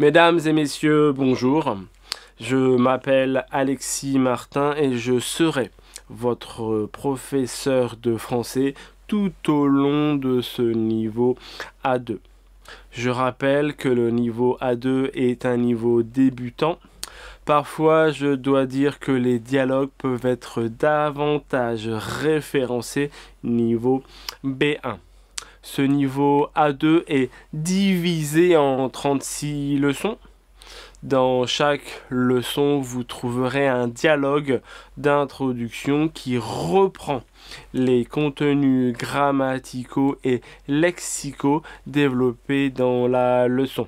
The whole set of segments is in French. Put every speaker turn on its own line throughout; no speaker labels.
Mesdames et messieurs, bonjour. Je m'appelle Alexis Martin et je serai votre professeur de français tout au long de ce niveau A2. Je rappelle que le niveau A2 est un niveau débutant. Parfois, je dois dire que les dialogues peuvent être davantage référencés niveau B1 ce niveau A2 est divisé en 36 leçons. Dans chaque leçon, vous trouverez un dialogue d'introduction qui reprend les contenus grammaticaux et lexicaux développés dans la leçon.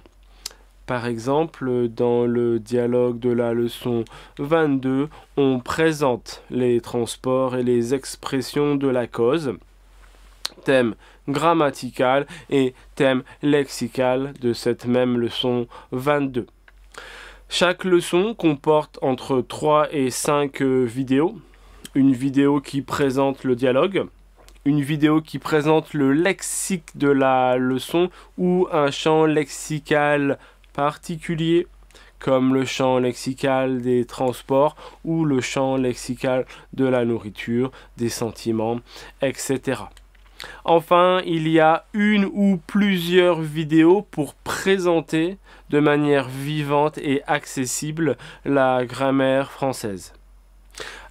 Par exemple, dans le dialogue de la leçon 22, on présente les transports et les expressions de la cause thème grammatical et thème lexical de cette même leçon 22. Chaque leçon comporte entre 3 et 5 euh, vidéos. Une vidéo qui présente le dialogue, une vidéo qui présente le lexique de la leçon ou un champ lexical particulier comme le champ lexical des transports ou le champ lexical de la nourriture, des sentiments, etc. Enfin, il y a une ou plusieurs vidéos pour présenter de manière vivante et accessible la grammaire française.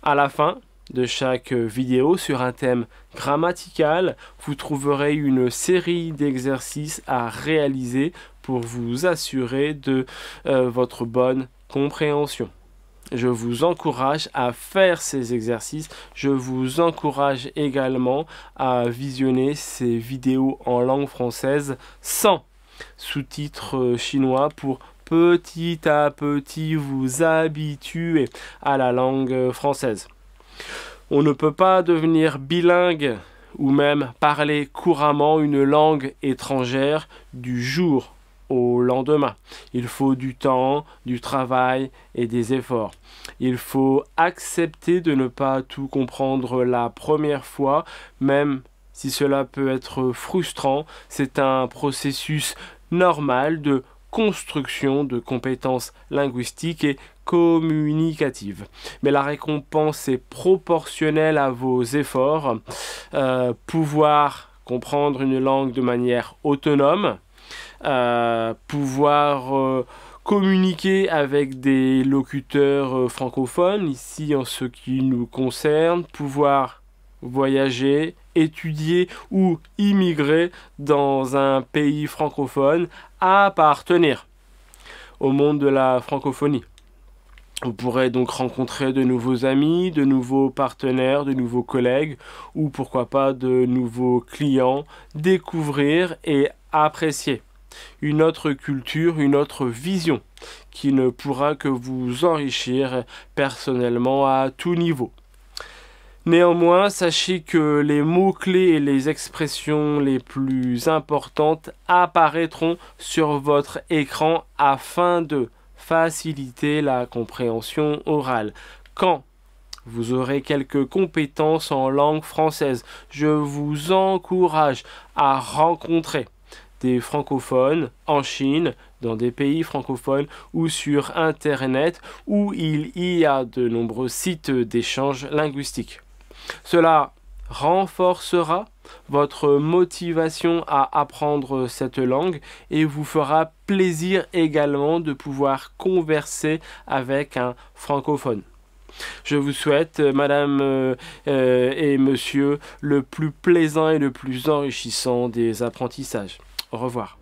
À la fin de chaque vidéo sur un thème grammatical, vous trouverez une série d'exercices à réaliser pour vous assurer de euh, votre bonne compréhension. Je vous encourage à faire ces exercices. Je vous encourage également à visionner ces vidéos en langue française sans sous-titres euh, chinois pour petit à petit vous habituer à la langue euh, française. On ne peut pas devenir bilingue ou même parler couramment une langue étrangère du jour au lendemain. Il faut du temps, du travail et des efforts. Il faut accepter de ne pas tout comprendre la première fois, même si cela peut être frustrant. C'est un processus normal de construction de compétences linguistiques et communicatives Mais la récompense est proportionnelle à vos efforts. Euh, pouvoir comprendre une langue de manière autonome, euh, pouvoir euh, communiquer avec des locuteurs euh, francophones, ici en ce qui nous concerne, pouvoir voyager, étudier ou immigrer dans un pays francophone, appartenir au monde de la francophonie. Vous pourrez donc rencontrer de nouveaux amis, de nouveaux partenaires, de nouveaux collègues ou pourquoi pas de nouveaux clients, découvrir et apprécier une autre culture, une autre vision qui ne pourra que vous enrichir personnellement à tout niveau. Néanmoins, sachez que les mots-clés et les expressions les plus importantes apparaîtront sur votre écran afin de faciliter la compréhension orale. Quand vous aurez quelques compétences en langue française, je vous encourage à rencontrer des francophones en Chine, dans des pays francophones ou sur Internet où il y a de nombreux sites d'échange linguistique. Cela renforcera votre motivation à apprendre cette langue et vous fera plaisir également de pouvoir converser avec un francophone. Je vous souhaite, euh, Madame euh, euh, et Monsieur, le plus plaisant et le plus enrichissant des apprentissages. Au revoir.